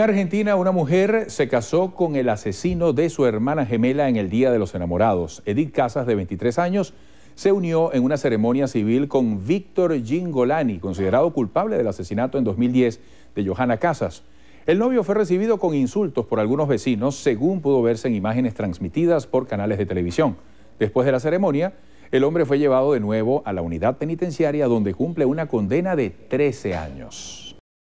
En Argentina, una mujer se casó con el asesino de su hermana gemela en el Día de los Enamorados. Edith Casas, de 23 años, se unió en una ceremonia civil con Víctor Gingolani, considerado culpable del asesinato en 2010 de Johanna Casas. El novio fue recibido con insultos por algunos vecinos, según pudo verse en imágenes transmitidas por canales de televisión. Después de la ceremonia, el hombre fue llevado de nuevo a la unidad penitenciaria donde cumple una condena de 13 años.